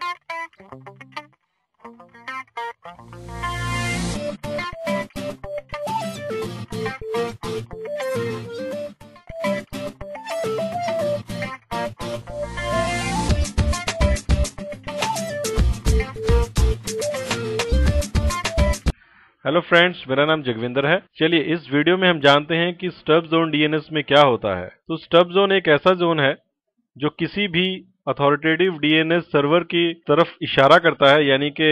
hello friends मेरा नाम जगविंदर है चलिए इस वीडियो में हम जानते हैं कि स्टब जोन डीएनएस में क्या होता है तो स्टब जोन एक ऐसा जोन है जो किसी भी अथॉरिटेटिव डीएनएस सर्वर की तरफ इशारा करता है यानी कि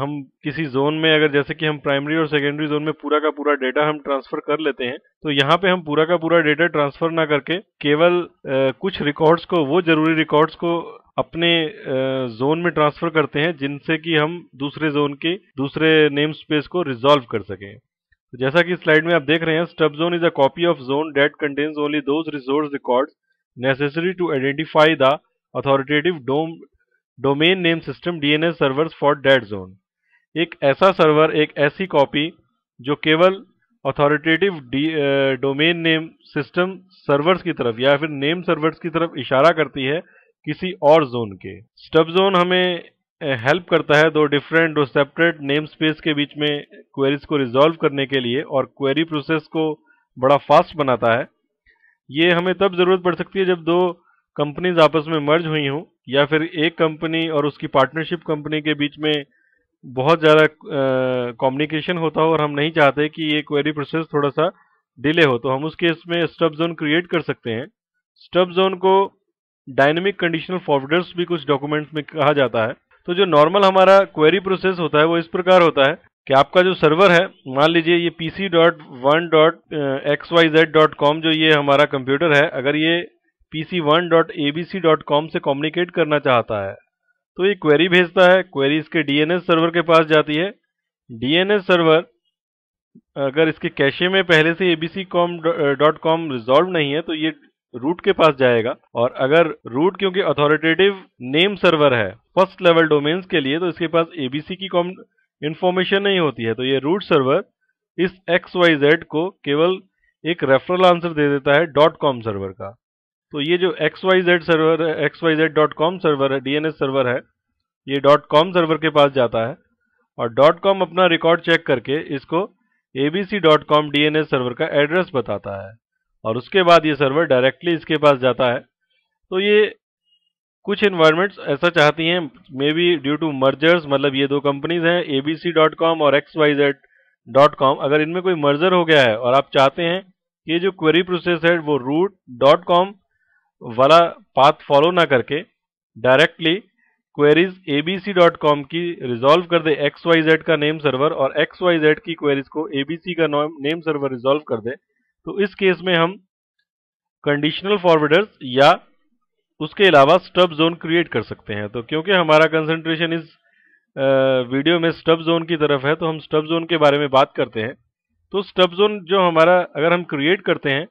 हम किसी जोन में अगर जैसे कि हम प्राइमरी और सेकेंडरी जोन में पूरा का पूरा डेटा हम ट्रांसफर कर लेते हैं तो यहाँ पे हम पूरा का पूरा डेटा ट्रांसफर ना करके केवल कुछ रिकॉर्ड्स को वो जरूरी रिकॉर्ड्स को अपने जोन में ट्रांसफर करते हैं जिनसे कि हम दूसरे जोन के दूसरे नेम स्पेस को रिजॉल्व कर सकें तो जैसा कि स्लाइड में आप देख रहे हैं stub zone is a copy of zone that contains only those resource records necessary to identify the domain name system D N S server for that zone एक ऐसा सर्वर एक ऐसी कॉपी जो केवल authoritative domain name system servers की तरफ या फिर नेम सर्वर्स की तरफ इशारा करती है किसी और जोन के स्टब जोन हमें हेल्प करता है दो डिफरेंट दो सेपरेट नेम स्पेस के बीच में क्वेरीज को रिजॉल्व करने के लिए और क्वेरी प्रोसेस को बड़ा फास्ट बनाता है ये हमें तब ज़रूरत पड़ सकती है जब दो कंपनीज आपस में मर्ज हुई हों या फिर एक कंपनी और उसकी पार्टनरशिप कंपनी के बीच में बहुत ज़्यादा कम्युनिकेशन होता हो और हम नहीं चाहते कि ये क्वेरी प्रोसेस थोड़ा सा डिले हो तो हम उस केस में स्टब जोन क्रिएट कर सकते हैं स्टब जोन को डायनेमिक कंडीशनल फॉरवर्डर्स भी कुछ डॉक्यूमेंट्स में कहा जाता है तो जो नॉर्मल हमारा क्वेरी प्रोसेस होता है वो इस प्रकार होता है कि आपका जो सर्वर है मान लीजिए ये P C dot dot X Y Z dot com जो ये हमारा कंप्यूटर है अगर ये pc1.abc.com से कम्युनिकेट करना चाहता है तो ये क्वेरी भेजता है क्वेरी इसके डीएनएस सर्वर के पास जाती है डीएनएस सर्वर अगर इसके कैशे में पहले से ABC com dot com resolve नहीं है तो ये रूट के पास जाएगा और अगर रूट क्योंकि अथॉरिटेटिव नेम सर्वर है फर्स्ट लेवल डोमेन्स के लिए तो इसके पास एबीसी की कॉम इन्फॉर्मेशन नहीं होती है तो ये रूट सर्वर इस एक्स वाई जेड को केवल एक रेफरल आंसर दे देता है डॉट कॉम सर्वर का तो ये जो एक्स वाई जेड सर्वर है X Y Z dot com server है डीएनएस सर्वर है ये डॉट कॉम सर्वर के पास जाता है और डॉट कॉम अपना रिकॉर्ड चेक करके इसको ABC dot com S server का एड्रेस बताता है और उसके बाद ये सर्वर डायरेक्टली इसके पास जाता है तो ये कुछ इन्वायरमेंट्स ऐसा चाहती हैं may be due to mergers मतलब ये दो कंपनीज हैं A B C dot com और X Y Z dot com अगर इनमें कोई मर्जर हो गया है और आप चाहते हैं कि ये जो क्वेरी प्रोसेस है वो रूट डॉट कॉम वाला पाथ फॉलो ना करके डायरेक्टली क्वेरीज डॉट कॉम की रिजोल्व कर दे एक्स वाई जेड का नेम सर्वर और एक्स वाई जेड की क्वेरीज को एबीसी का नेम सर्वर रिजोल्व कर दे तो इस केस में हम कंडीशनल फॉरवर्डर्स या उसके अलावा स्टब जोन क्रिएट कर सकते हैं तो क्योंकि हमारा कंसंट्रेशन इस वीडियो में स्टब जोन की तरफ है तो हम स्टब जोन के बारे में बात करते हैं तो स्टब जोन जो हमारा अगर हम क्रिएट करते हैं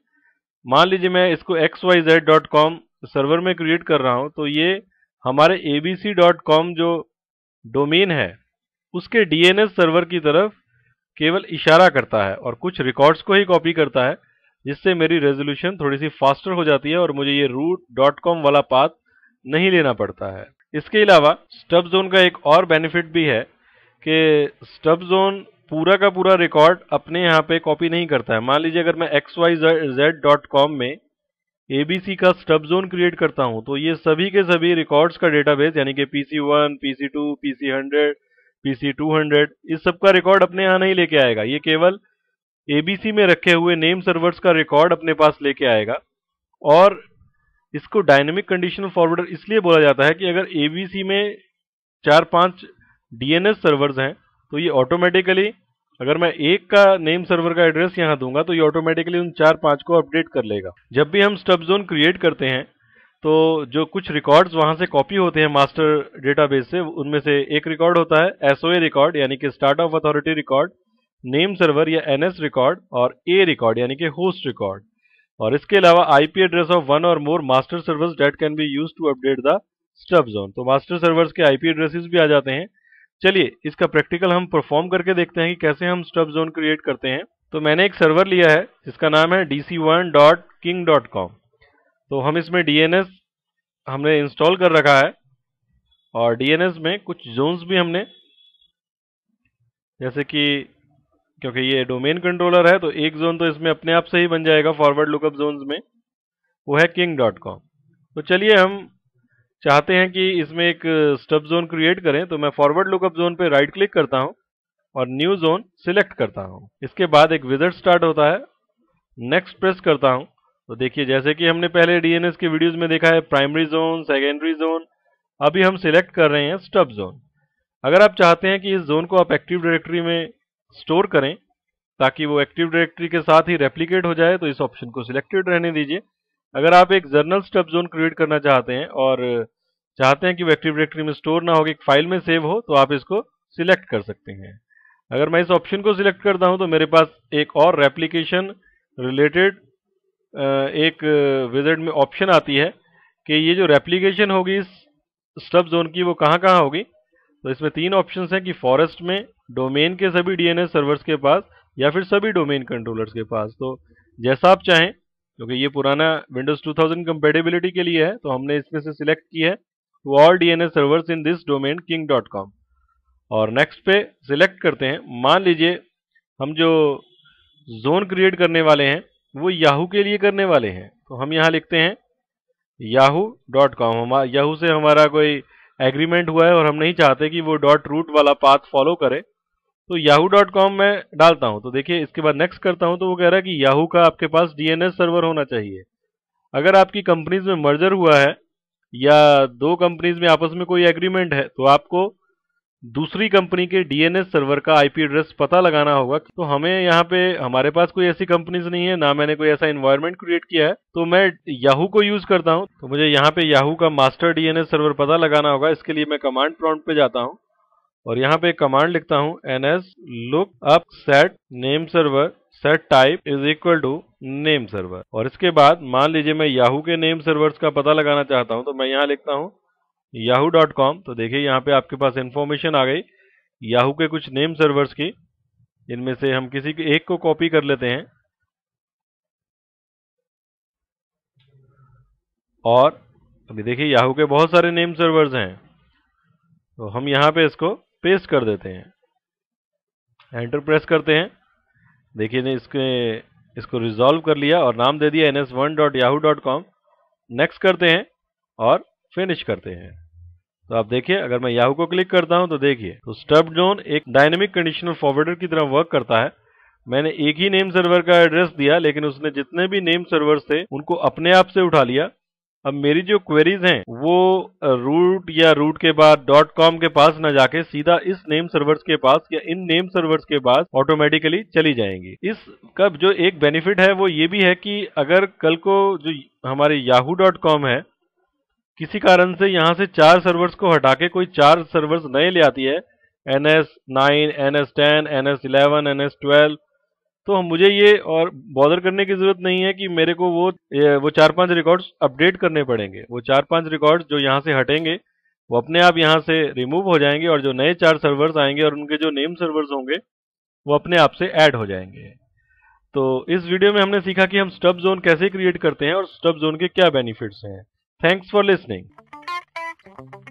मान लीजिए मैं इसको X Y Z dot com server में क्रिएट कर रहा हूँ तो ये हमारे A B C dot com जो डोमेन है उसके डी एन एस सर्वर की तरफ केवल इशारा करता है और कुछ रिकॉर्ड्स को ही कॉपी करता है जिससे मेरी रेजोल्यूशन थोड़ी सी फास्टर हो जाती है और मुझे ये रूट डॉट कॉम वाला पाथ नहीं लेना पड़ता है इसके अलावा स्टब जोन का एक और बेनिफिट भी है कि स्टब जोन पूरा का पूरा रिकॉर्ड अपने यहाँ पे कॉपी नहीं करता है मान लीजिए अगर मैं X Y Z dot com में एबीसी का स्टब जोन क्रिएट करता हूँ तो ये सभी के सभी रिकॉर्ड्स का डेटाबेस यानी कि P C one P C two P C hundred P C two hundred इस सब का रिकॉर्ड अपने यहाँ नहीं लेके आएगा ये केवल सी में रखे हुए नेम सर्वर्स का रिकॉर्ड अपने पास लेके आएगा और इसको डायनेमिक कंडीशनल फॉरवर्डर इसलिए बोला जाता है कि अगर सी में चार पांच डीएनएस सर्वर्स हैं तो ये ऑटोमेटिकली अगर मैं एक का नेम सर्वर का एड्रेस यहाँ दूंगा तो ये ऑटोमेटिकली उन चार पाँच को अपडेट कर लेगा जब भी हम स्टब जोन क्रिएट करते हैं तो जो कुछ रिकॉर्ड्स वहाँ से कॉपी होते हैं मास्टर डेटाबेस से उनमें से एक रिकॉर्ड होता है एसओए रिकॉर्ड यानी कि start of authority record name server या एनएस रिकॉर्ड और ए रिकॉर्ड यानी कि होस्ट रिकॉर्ड और इसके अलावा IP address of one or more master servers that can be used to update the stub zone तो मास्टर सर्वर्स के IP addresses भी आ जाते हैं चलिए इसका प्रैक्टिकल हम परफॉर्म करके देखते हैं कि कैसे हम स्टब जोन क्रिएट करते हैं तो मैंने एक सर्वर लिया है जिसका नाम है dc1.king.com तो हम इसमें DNS हमने इंस्टॉल कर रखा है और डीएनएस में कुछ जोन्स भी हमने जैसे कि क्योंकि ये डोमेन कंट्रोलर है तो एक जोन तो इसमें अपने आप से ही बन जाएगा फॉरवर्ड लुकअप जोन्स में वो है किंग तो चलिए हम चाहते हैं कि इसमें एक स्टब जोन क्रिएट करें तो मैं फॉरवर्ड लुकअप जोन पे राइट क्लिक करता हूं और न्यू जोन सिलेक्ट करता हूं इसके बाद एक विजिट स्टार्ट होता है नेक्स्ट प्रेस करता हूं तो देखिए जैसे कि हमने पहले डीएनएस के वीडियोस में देखा है प्राइमरी जोन सेकेंडरी जोन अभी हम सिलेक्ट कर रहे हैं स्टब जोन अगर आप चाहते हैं कि इस जोन को आप एक्टिव डायरेक्टरी में स्टोर करें ताकि वो एक्टिव डायरेक्टरी के साथ ही रेप्लीकेट हो जाए तो इस ऑप्शन को सिलेक्टेड रहने दीजिए अगर आप एक जर्नल स्टब जोन क्रिएट करना चाहते हैं और चाहते हैं कि वो एक्टिव डायरेक्टरी में स्टोर ना हो एक फाइल में सेव हो तो आप इसको सिलेक्ट कर सकते हैं अगर मैं इस ऑप्शन को सिलेक्ट करता हूं तो मेरे पास एक और रेप्लीकेशन रिलेटेड एक विजिट में ऑप्शन आती है कि ये जो रेप्लीकेशन होगी इस स्टब जोन की वो कहाँ कहाँ होगी तो इसमें तीन ऑप्शन हैं कि फॉरेस्ट में डोमेन के सभी डीएनएस सर्वर्स के पास या फिर सभी डोमेन कंट्रोलर्स के पास तो जैसा आप चाहें क्योंकि ये पुराना विंडोज 2000 कंपेटेबिलिटी के लिए है तो हमने इसमें से सिलेक्ट की है to all DNS servers in this domain king dot com और नेक्स्ट पे सिलेक्ट करते हैं मान लीजिए हम जो जोन क्रिएट करने वाले हैं वो याहू के लिए करने वाले हैं तो हम यहाँ लिखते हैं याहू डॉट कॉम हमारा याहू से हमारा कोई एग्रीमेंट हुआ है और हम नहीं चाहते कि वो डॉट रूट वाला पाथ फॉलो करे तो yahoo.com में डालता हूं तो देखिए इसके बाद नेक्स्ट करता हूं तो वो कह रहा है कि याहू का आपके पास डीएनएस सर्वर होना चाहिए अगर आपकी कंपनीज में मर्जर हुआ है या दो कंपनीज में आपस में कोई एग्रीमेंट है तो आपको दूसरी कंपनी के डीएनएस सर्वर का आईपी एड्रेस पता लगाना होगा तो हमें यहाँ पे हमारे पास कोई ऐसी कंपनीज नहीं है ना मैंने कोई ऐसा इन्वायरमेंट क्रिएट किया है तो मैं याहू को यूज करता हूँ तो मुझे यहाँ पे याहू का मास्टर डीएनएस सर्वर पता लगाना होगा इसके लिए मैं कमांड प्रॉम्प्ट पे जाता हूँ और यहाँ पे कमांड लिखता हूँ N S lookup set name server set type is equal to name server और इसके बाद मान लीजिए मैं याहू के नेम सर्वर्स का पता लगाना चाहता हूँ तो मैं यहाँ लिखता हूँ याहू डॉट कॉम तो देखिए यहाँ पे आपके पास इन्फॉर्मेशन आ गई याहू के कुछ नेम सर्वर्स की इनमें से हम किसी के एक को कॉपी कर लेते हैं और अभी देखिए याहू के बहुत सारे नेम सर्वर्स हैं तो हम यहाँ पे इसको पेस्ट कर देते हैं एंटर प्रेस करते हैं देखिए ने इसके इसको रिजॉल्व कर लिया और नाम दे दिया N S one dot Yahoo dot com next करते हैं और फिनिश करते हैं तो आप देखिए अगर मैं याहू को क्लिक करता हूं तो देखिए तो स्टब जोन एक डायनेमिक कंडीशनल फॉरवर्डर की तरह वर्क करता है मैंने एक ही नेम सर्वर का एड्रेस दिया लेकिन उसने जितने भी नेम सर्वर्स थे उनको अपने आप से उठा लिया अब मेरी जो क्वेरीज हैं वो रूट या रूट के बाद डॉट कॉम के पास ना जाके सीधा इस नेम सर्वर्स के पास या इन नेम सर्वर्स के पास ऑटोमेटिकली चली जाएंगी इस कब जो एक बेनिफिट है वो ये भी है कि अगर कल को जो हमारे याहू डॉट कॉम है किसी कारण से यहाँ से चार सर्वर्स को हटा के कोई चार सर्वर्स नए ले आती है N S nine N S ten N S eleven N S twelve तो हम मुझे ये और बॉदर करने की ज़रूरत नहीं है कि मेरे को वो वो चार पांच रिकॉर्ड्स अपडेट करने पड़ेंगे वो चार पांच रिकॉर्ड्स जो यहाँ से हटेंगे वो अपने आप यहाँ से रिमूव हो जाएंगे और जो नए चार सर्वर्स आएंगे और उनके जो नेम सर्वर्स होंगे वो अपने आप से ऐड हो जाएंगे तो इस वीडियो में हमने सीखा कि हम स्टब जोन कैसे क्रिएट करते हैं और स्टब जोन के क्या बेनिफिट्स हैं थैंक्स फॉर लिसनिंग